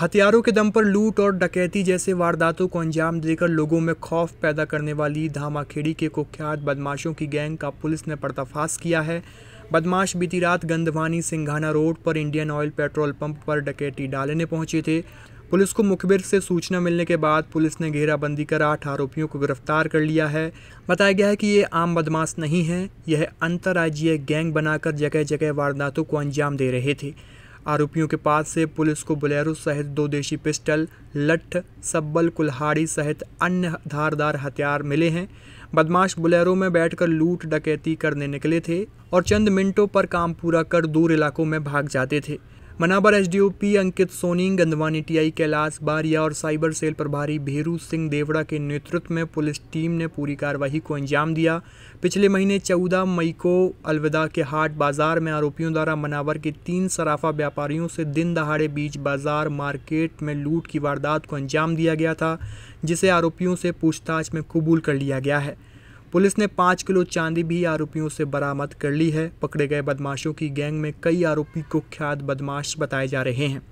हथियारों के दम पर लूट और डकैती जैसे वारदातों को अंजाम देकर लोगों में खौफ पैदा करने वाली धामाखेड़ी के कुख्यात बदमाशों की गैंग का पुलिस ने पर्दाफाश किया है बदमाश बीती रात गंदवानी सिंघाना रोड पर इंडियन ऑयल पेट्रोल पंप पर डकैती डालने पहुंचे थे पुलिस को मुखबिर से सूचना मिलने के बाद पुलिस ने घेराबंदी कर आठ आरोपियों को गिरफ्तार कर लिया है बताया गया है कि ये आम बदमाश नहीं हैं यह अंतर्राज्यीय गैंग बनाकर जगह जगह वारदातों को अंजाम दे रहे थे आरोपियों के पास से पुलिस को बुलेरो सहित दो देशी पिस्टल लठ सब्बल कुल्हाड़ी सहित अन्य धारदार हथियार मिले हैं बदमाश बुलेरो में बैठकर लूट डकैती करने निकले थे और चंद मिनटों पर काम पूरा कर दूर इलाकों में भाग जाते थे मनाबर पी अंकित सोनी गंदवानी टीआई कैलाश बारिया और साइबर सेल प्रभारी भेरू सिंह देवड़ा के नेतृत्व में पुलिस टीम ने पूरी कार्रवाई को अंजाम दिया पिछले महीने 14 मई को अलविदा के हाट बाजार में आरोपियों द्वारा मनावर के तीन सराफा व्यापारियों से दिन दहाड़े बीच बाजार मार्केट में लूट की वारदात को अंजाम दिया गया था जिसे आरोपियों से पूछताछ में कबूल कर लिया गया है पुलिस ने पाँच किलो चांदी भी आरोपियों से बरामद कर ली है पकड़े गए बदमाशों की गैंग में कई आरोपी कुख्यात बदमाश बताए जा रहे हैं